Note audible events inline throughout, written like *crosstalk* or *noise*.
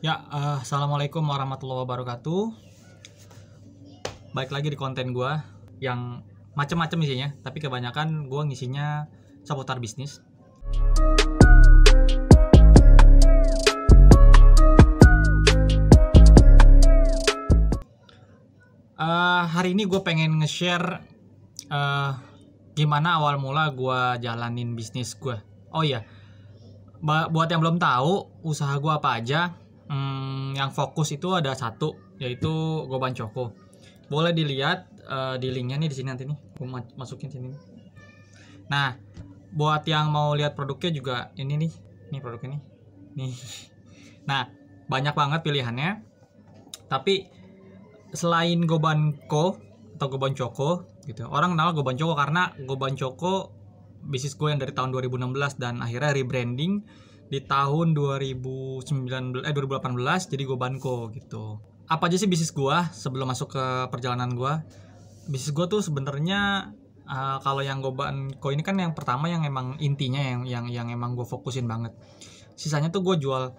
Ya, uh, assalamualaikum warahmatullahi wabarakatuh. Baik lagi di konten gue yang macem-macem isinya, tapi kebanyakan gue ngisinya seputar bisnis. Uh, hari ini gue pengen nge-share uh, gimana awal mula gue jalanin bisnis gue. Oh iya, buat yang belum tahu usaha gue apa aja hmm, yang fokus itu ada satu yaitu Goban Choco. Boleh dilihat uh, di linknya nih di sini nanti nih, gue masukin sini. Nah, buat yang mau lihat produknya juga ini nih, ini produk ini nih. *laughs* Nah, banyak banget pilihannya. Tapi selain Goban Co atau Goban Choco gitu, orang kenal Goban Choco karena Goban Choco bisnis gue yang dari tahun 2016 dan akhirnya rebranding di tahun 2019 eh 2018 jadi gue banko gitu apa aja sih bisnis gue sebelum masuk ke perjalanan gue bisnis gue tuh sebenarnya uh, kalau yang gue banko ini kan yang pertama yang emang intinya yang yang yang emang gue fokusin banget sisanya tuh gue jual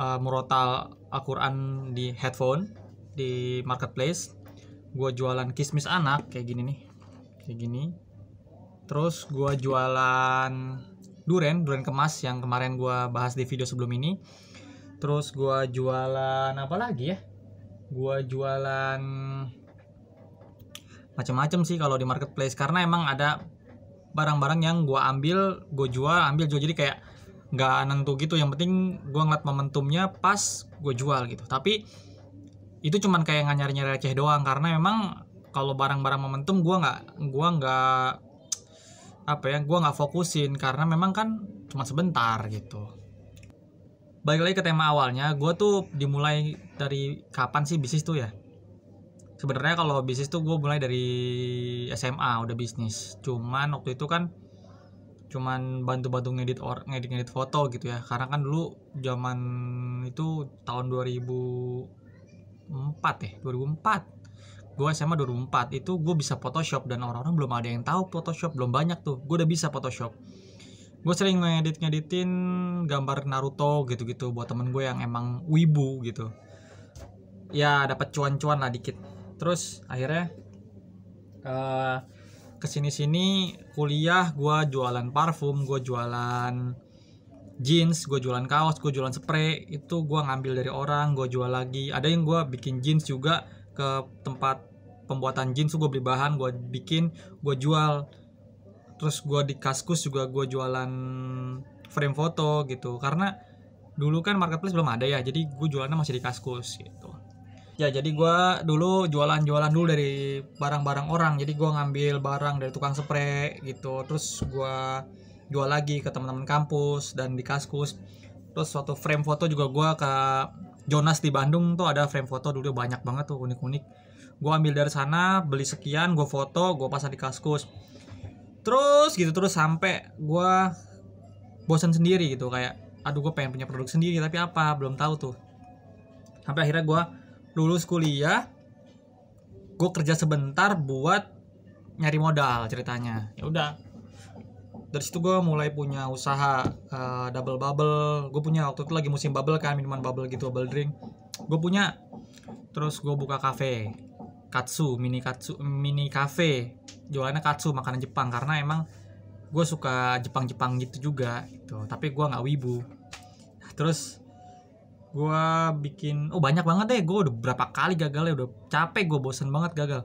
uh, murotal Al-Quran di headphone di marketplace gue jualan kismis anak kayak gini nih kayak gini terus gue jualan duren duren kemas yang kemarin gue bahas di video sebelum ini terus gue jualan apa lagi ya gue jualan macam-macam sih kalau di marketplace karena emang ada barang-barang yang gue ambil gue jual ambil jual jadi kayak nggak nentu gitu yang penting gue ngeliat momentumnya pas gue jual gitu tapi itu cuman kayak nggak nyari nyari receh doang karena memang kalau barang-barang momentum gue nggak gue nggak apa ya gue nggak fokusin karena memang kan cuma sebentar gitu balik lagi ke tema awalnya gue tuh dimulai dari kapan sih bisnis tuh ya sebenarnya kalau bisnis tuh gue mulai dari SMA udah bisnis cuman waktu itu kan cuman bantu-bantu ngedit or ngedit ngedit foto gitu ya karena kan dulu zaman itu tahun 2004 ya 2004 gue SMA 2004 itu gue bisa Photoshop dan orang-orang belum ada yang tahu Photoshop belum banyak tuh gue udah bisa Photoshop gue sering ngedit ngeditin gambar Naruto gitu-gitu buat temen gue yang emang wibu gitu ya dapat cuan-cuan lah dikit terus akhirnya uh, kesini-sini kuliah gue jualan parfum gue jualan jeans, gue jualan kaos, gue jualan spray, itu gue ngambil dari orang, gue jual lagi. Ada yang gue bikin jeans juga, ke tempat pembuatan jeans gue beli bahan gue bikin gue jual terus gue di kaskus juga gue jualan frame foto gitu karena dulu kan marketplace belum ada ya jadi gue jualannya masih di kaskus gitu ya jadi gue dulu jualan-jualan dulu dari barang-barang orang jadi gue ngambil barang dari tukang spray gitu terus gue jual lagi ke teman-teman kampus dan di kaskus terus suatu frame foto juga gue ke Jonas di Bandung tuh ada frame foto dulu banyak banget tuh unik-unik gue ambil dari sana beli sekian gue foto gue pasang di kaskus terus gitu terus sampai gue bosan sendiri gitu kayak aduh gue pengen punya produk sendiri tapi apa belum tahu tuh sampai akhirnya gue lulus kuliah gue kerja sebentar buat nyari modal ceritanya ya udah dari situ gue mulai punya usaha uh, double bubble gue punya waktu itu lagi musim bubble kan minuman bubble gitu bubble drink gue punya terus gue buka cafe katsu mini katsu mini cafe jualannya katsu makanan Jepang karena emang gue suka Jepang-Jepang gitu juga gitu tapi gue nggak wibu terus gue bikin oh banyak banget deh gue udah berapa kali gagal ya udah capek gue bosen banget gagal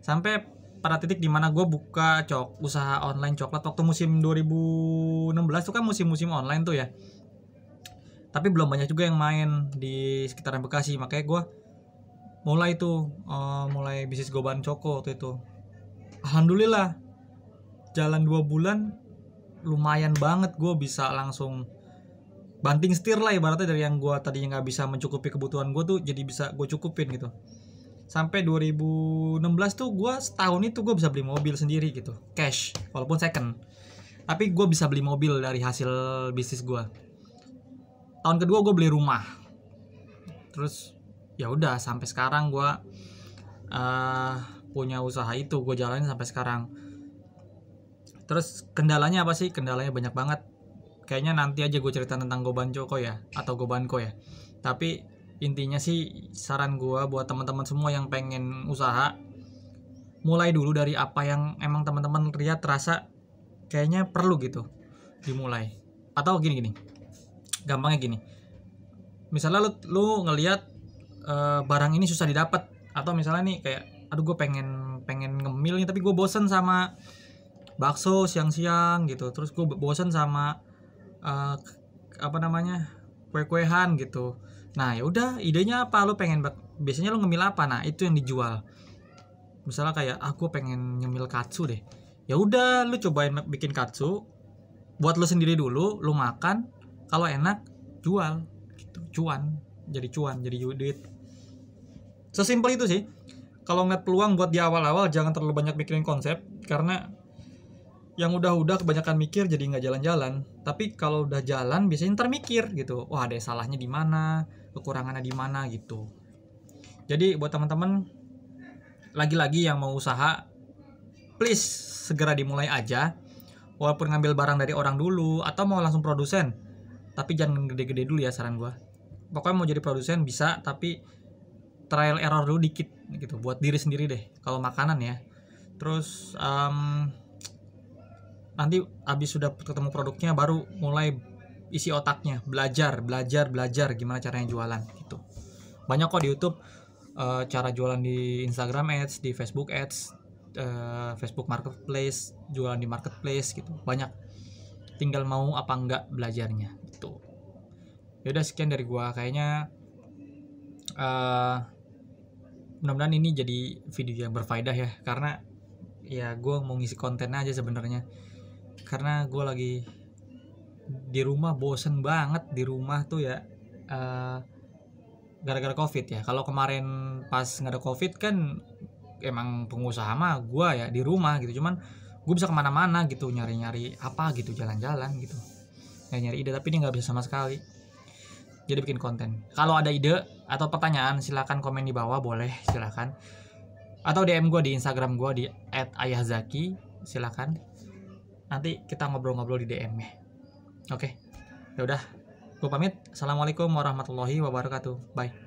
sampai pada titik dimana gue buka cok usaha online coklat waktu musim 2016 tuh kan musim-musim online tuh ya tapi belum banyak juga yang main di sekitaran Bekasi makanya gue mulai tuh uh, mulai bisnis gue goban coko waktu itu alhamdulillah jalan dua bulan lumayan banget gue bisa langsung banting setir lah ibaratnya dari yang gue tadinya nggak bisa mencukupi kebutuhan gue tuh jadi bisa gue cukupin gitu sampai 2016 tuh gue setahun itu gue bisa beli mobil sendiri gitu cash walaupun second tapi gue bisa beli mobil dari hasil bisnis gue tahun kedua gue beli rumah terus ya udah sampai sekarang gue uh, punya usaha itu gue jalanin sampai sekarang terus kendalanya apa sih kendalanya banyak banget kayaknya nanti aja gue cerita tentang Gobanco kok ya atau Gobanko ya tapi intinya sih saran gue buat teman-teman semua yang pengen usaha mulai dulu dari apa yang emang teman-teman lihat terasa kayaknya perlu gitu dimulai atau gini gini gampangnya gini misalnya lu, lu ngelihat uh, barang ini susah didapat atau misalnya nih kayak aduh gue pengen pengen ngemil nih tapi gue bosen sama bakso siang-siang gitu terus gue bosen sama uh, apa namanya kue-kuehan gitu Nah, ya udah, idenya apa? Lo pengen biasanya lo ngemil apa? Nah, itu yang dijual. Misalnya kayak aku ah, pengen ngemil katsu deh. Ya udah, lo cobain bikin katsu buat lo sendiri dulu, lo makan. Kalau enak, jual. Gitu. Cuan, jadi cuan, jadi duit. Sesimpel itu sih. Kalau ngeliat peluang buat di awal-awal jangan terlalu banyak mikirin konsep karena yang udah-udah kebanyakan mikir jadi nggak jalan-jalan tapi kalau udah jalan biasanya ntar mikir gitu wah ada salahnya di mana kekurangannya di mana gitu jadi buat teman-teman lagi-lagi yang mau usaha please segera dimulai aja walaupun ngambil barang dari orang dulu atau mau langsung produsen tapi jangan gede-gede dulu ya saran gue pokoknya mau jadi produsen bisa tapi trial error dulu dikit gitu buat diri sendiri deh kalau makanan ya terus um, nanti abis sudah ketemu produknya baru mulai isi otaknya belajar belajar belajar gimana caranya jualan gitu banyak kok di YouTube uh, cara jualan di Instagram Ads di Facebook Ads uh, Facebook Marketplace jualan di marketplace gitu banyak tinggal mau apa enggak belajarnya gitu yaudah sekian dari gua kayaknya uh, mudah-mudahan ini jadi video yang berfaedah ya karena ya gue mau ngisi konten aja sebenarnya karena gue lagi di rumah bosen banget di rumah tuh ya gara eh, gara-gara covid ya kalau kemarin pas nggak ada covid kan emang pengusaha mah gue ya di rumah gitu cuman gue bisa kemana-mana gitu nyari-nyari apa gitu jalan-jalan gitu nyari nyari ide tapi ini nggak bisa sama sekali jadi bikin konten kalau ada ide atau pertanyaan silahkan komen di bawah boleh silahkan atau DM gue di Instagram gue di @ayahzaki silahkan nanti kita ngobrol-ngobrol di DM ya oke okay. ya udah gue pamit assalamualaikum warahmatullahi wabarakatuh bye